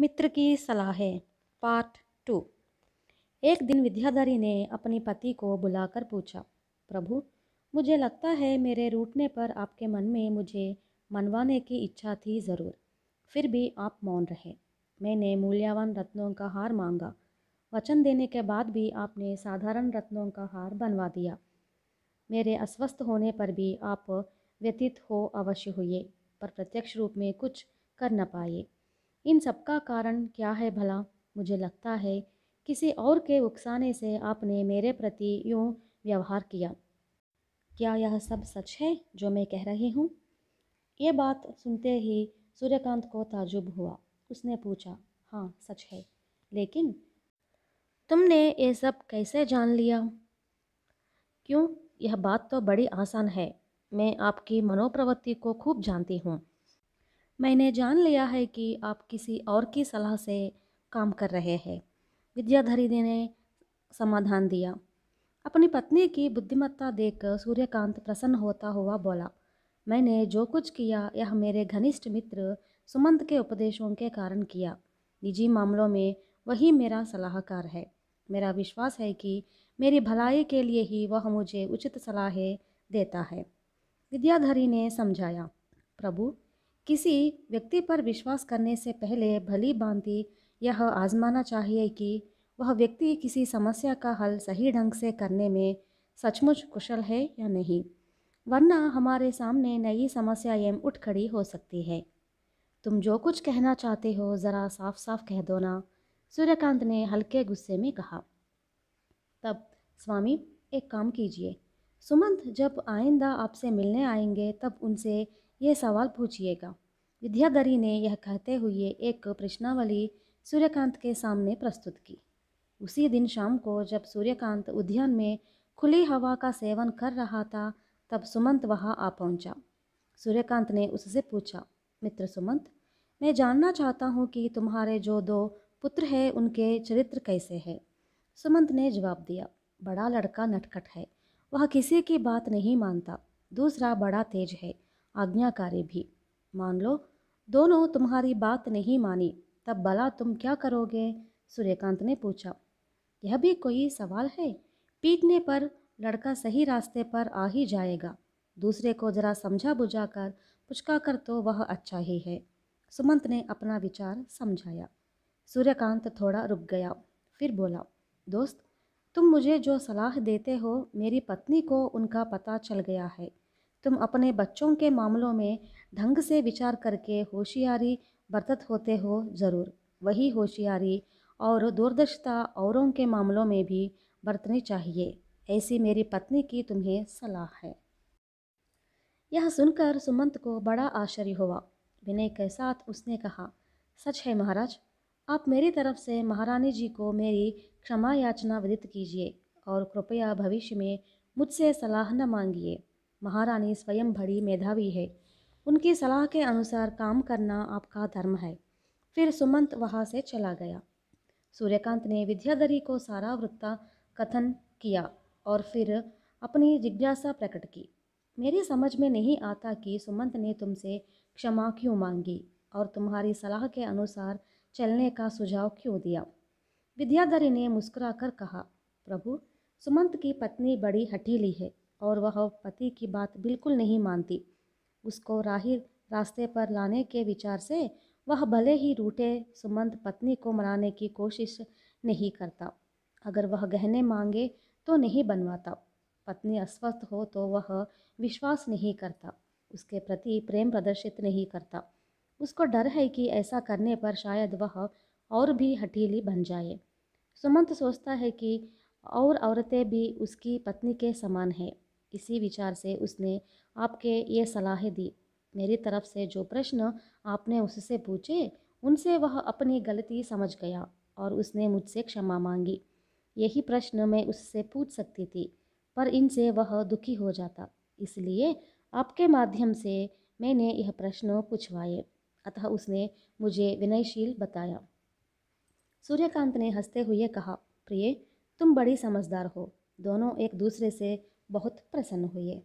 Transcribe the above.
मित्र की सलाह part two एक दिन विद्याधरी ने अपने पति को बुलाकर पूछा प्रभु मुझे लगता है मेरे रूठने पर आपके मन में मुझे मनवाने की इच्छा थी ज़रूर फिर भी आप मौन रहे मैंने मूल्यवान रत्नों का हार मांगा वचन देने के बाद भी आपने साधारण रत्नों का हार बनवा दिया मेरे अस्वस्थ होने पर भी आप व्यतीत हो अवश्य हुए पर प्रत्यक्ष रूप में कुछ कर न पाए इन सब का कारण क्या है भला मुझे लगता है किसी और के उकसाने से आपने मेरे प्रति यूँ व्यवहार किया क्या यह सब सच है जो मैं कह रही हूँ ये बात सुनते ही सूर्यकांत को ताजुब हुआ उसने पूछा हाँ सच है लेकिन तुमने ये सब कैसे जान लिया क्यों यह बात तो बड़ी आसान है मैं आपकी मनोप्रवृत्ति को खूब जानती हूँ मैंने जान लिया है कि आप किसी और की सलाह से काम कर रहे हैं विद्याधरी ने समाधान दिया अपनी पत्नी की बुद्धिमत्ता देख सूर्यकांत प्रसन्न होता हुआ बोला मैंने जो कुछ किया यह मेरे घनिष्ठ मित्र सुमंत के उपदेशों के कारण किया निजी मामलों में वही मेरा सलाहकार है मेरा विश्वास है कि मेरी भलाई के लिए ही वह मुझे उचित सलाहें देता है विद्याधरी ने समझाया प्रभु किसी व्यक्ति पर विश्वास करने से पहले भली भांति यह आजमाना चाहिए कि वह व्यक्ति किसी समस्या का हल सही ढंग से करने में सचमुच कुशल है या नहीं वरना हमारे सामने नई समस्या एवं उठ खड़ी हो सकती है तुम जो कुछ कहना चाहते हो ज़रा साफ साफ कह दो ना सूर्यकांत ने हल्के गुस्से में कहा तब स्वामी एक काम कीजिए सुमंत जब आइंदा आपसे मिलने आएंगे तब उनसे ये सवाल पूछिएगा विद्याधरी ने यह कहते हुए एक प्रश्नावली सूर्यकांत के सामने प्रस्तुत की उसी दिन शाम को जब सूर्यकांत उद्यान में खुली हवा का सेवन कर रहा था तब सुमंत वहाँ आ पहुँचा सूर्यकांत ने उससे पूछा मित्र सुमंत मैं जानना चाहता हूँ कि तुम्हारे जो दो पुत्र हैं उनके चरित्र कैसे हैं सुमंत ने जवाब दिया बड़ा लड़का नटखट है वह किसी की बात नहीं मानता दूसरा बड़ा तेज है आज्ञाकारी भी मान लो दोनों तुम्हारी बात नहीं मानी तब भला तुम क्या करोगे सूर्यकांत ने पूछा यह भी कोई सवाल है पीटने पर लड़का सही रास्ते पर आ ही जाएगा दूसरे को जरा समझा बुझा कर पुचका कर तो वह अच्छा ही है सुमंत ने अपना विचार समझाया सूर्यकांत थोड़ा रुक गया फिर बोला दोस्त तुम मुझे जो सलाह देते हो मेरी पत्नी को उनका पता चल गया है तुम अपने बच्चों के मामलों में ढंग से विचार करके होशियारी बरतत होते हो ज़रूर वही होशियारी और दूरदर्शिता औरों के मामलों में भी बरतनी चाहिए ऐसी मेरी पत्नी की तुम्हें सलाह है यह सुनकर सुमंत को बड़ा आश्चर्य हुआ विनय के साथ उसने कहा सच है महाराज आप मेरी तरफ से महारानी जी को मेरी क्षमा याचना विदित कीजिए और कृपया भविष्य में मुझसे सलाह न मांगिए महारानी स्वयं बड़ी मेधावी है उनकी सलाह के अनुसार काम करना आपका धर्म है फिर सुमंत वहाँ से चला गया सूर्यकांत ने विद्याधरी को सारा वृत्ता कथन किया और फिर अपनी जिज्ञासा प्रकट की मेरी समझ में नहीं आता कि सुमंत ने तुमसे क्षमा क्यों मांगी और तुम्हारी सलाह के अनुसार चलने का सुझाव क्यों दिया विद्याधरी ने मुस्कुराकर कहा प्रभु सुमंत की पत्नी बड़ी हठीली है और वह पति की बात बिल्कुल नहीं मानती उसको राहिर रास्ते पर लाने के विचार से वह भले ही रूठे सुमंत पत्नी को मनाने की कोशिश नहीं करता अगर वह गहने मांगे तो नहीं बनवाता पत्नी अस्वस्थ हो तो वह विश्वास नहीं करता उसके प्रति प्रेम प्रदर्शित नहीं करता उसको डर है कि ऐसा करने पर शायद वह और भी हठीली बन जाए सुमंत सोचता है कि और औरतें भी उसकी पत्नी के समान हैं इसी विचार से उसने आपके ये सलाह दी मेरी तरफ से जो प्रश्न आपने उससे पूछे उनसे वह अपनी गलती समझ गया और उसने मुझसे क्षमा मांगी यही प्रश्न मैं उससे पूछ सकती थी पर इनसे वह दुखी हो जाता इसलिए आपके माध्यम से मैंने यह प्रश्न पूछवाए अतः उसने मुझे विनयशील बताया सूर्यकांत ने हंसते हुए कहा प्रिय तुम बड़ी समझदार हो दोनों एक दूसरे से बहुत प्रसन्न हुए